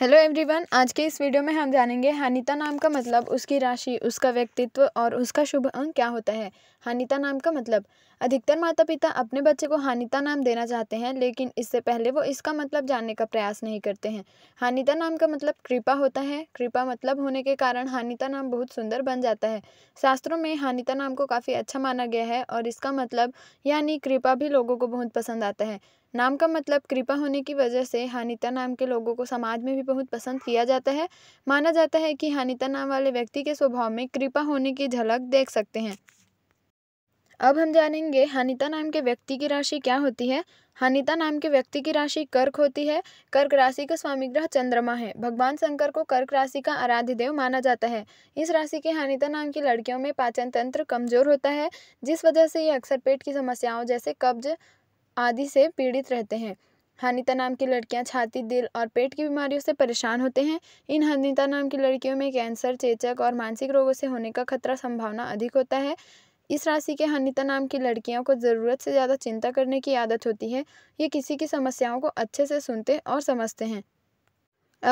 hello everyone आज के इस वीडियो में हम जानेंगे हानिता नाम का मतलब उसकी राशि उसका व्यक्तित्व और उसका शुभ अंक क्या होता है हानिता नाम का मतलब अधिकतर माता पिता अपने बच्चे को हानिता नाम देना चाहते हैं लेकिन इससे पहले वो इसका मतलब जानने का प्रयास नहीं करते हैं हानिता नाम का मतलब कृपा होता है कृपा मतलब होने के कारण हानिता नाम बहुत सुंदर बन जाता है शास्त्रों में हानिता नाम को काफ़ी अच्छा माना गया है और इसका मतलब यानी कृपा भी लोगों को बहुत पसंद आता है नाम का मतलब कृपा होने की वजह से हानिता नाम के लोगों को समाज में भी बहुत पसंद किया जाता है माना जाता है कि हानिता नाम वाले व्यक्ति के स्वभाव में कृपा होने की झलक देख सकते हैं अब हम जानेंगे हानिता नाम के व्यक्ति की राशि क्या होती है हानिता नाम के व्यक्ति की राशि कर्क होती है कर्क राशि का स्वामी ग्रह चंद्रमा है भगवान शंकर को कर्क राशि का आराध्य देव माना जाता है इस राशि के हानिता नाम की लड़कियों में पाचन तंत्र कमजोर होता है जिस वजह से ये अक्सर पेट की समस्याओं जैसे कब्ज आदि से पीड़ित रहते हैं हनीता नाम की लड़कियां छाती दिल और पेट की बीमारियों से परेशान होते हैं इन हनीता नाम की लड़कियों में कैंसर चेचक और मानसिक रोगों से होने का खतरा संभावना अधिक होता है इस राशि के हनीता नाम की लड़कियों को ज़रूरत से ज़्यादा चिंता करने की आदत होती है ये किसी की समस्याओं को अच्छे से सुनते और समझते हैं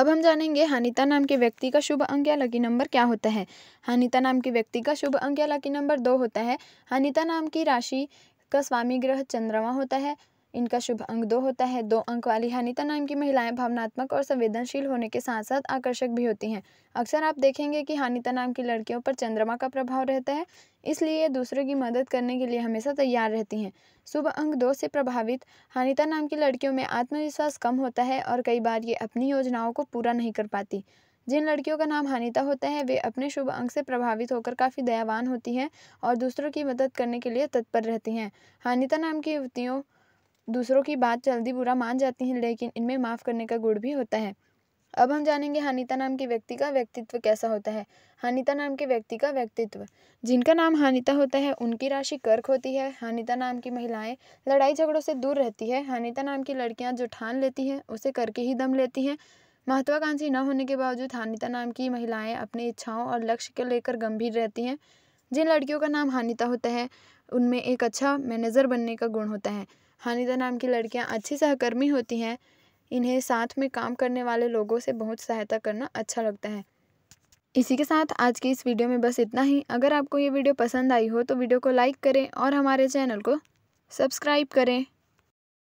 अब हम जानेंगे हनीता नाम के व्यक्ति का शुभ अंक या लकी नंबर क्या होता है हनीता नाम के व्यक्ति का शुभ अंक या लकी नंबर दो होता है हनीता नाम की राशि का स्वामी ग्रह चंद्रमा होता है इनका शुभ अंक दो होता है दो अंक वाली हनीता नाम की महिलाएं भावनात्मक और संवेदनशील होने के साथ साथ आकर्षक भी होती हैं अक्सर आप देखेंगे कि हानिता नाम की लड़कियों पर चंद्रमा का प्रभाव रहता है इसलिए ये दूसरों की मदद करने के लिए हमेशा तैयार रहती हैं शुभ अंक दो से प्रभावित हानिता नाम की लड़कियों में आत्मविश्वास कम होता है और कई बार ये अपनी योजनाओं को पूरा नहीं कर पाती जिन लड़कियों का नाम हानिता होता है वे अपने शुभ अंक से प्रभावित होकर काफ़ी दयावान होती हैं और दूसरों की मदद करने के लिए तत्पर रहती हैं हानिता नाम की युवतियों दूसरों की बात जल्दी बुरा मान जाती हैं लेकिन इनमें माफ़ करने का गुण भी होता है अब हम जानेंगे हानिता नाम के व्यक्ति का व्यक्तित्व कैसा होता है हानिता नाम के व्यक्ति का व्यक्तित्व जिनका नाम हानिता होता है उनकी राशि कर्क होती है हानिता नाम की महिलाएं लड़ाई झगड़ों से दूर रहती है हानिता नाम की लड़कियां जो ठान लेती हैं उसे करके ही दम लेती हैं महत्वाकांक्षी न होने के बावजूद हानिता नाम की महिलाएं अपनी इच्छाओं और लक्ष्य को लेकर गंभीर रहती हैं जिन लड़कियों का नाम हानिता होता है उनमें एक अच्छा मैनेजर बनने का गुण होता है हानिता नाम की लड़कियाँ अच्छी सहकर्मी होती हैं इन्हें साथ में काम करने वाले लोगों से बहुत सहायता करना अच्छा लगता है इसी के साथ आज की इस वीडियो में बस इतना ही अगर आपको ये वीडियो पसंद आई हो तो वीडियो को लाइक करें और हमारे चैनल को सब्सक्राइब करें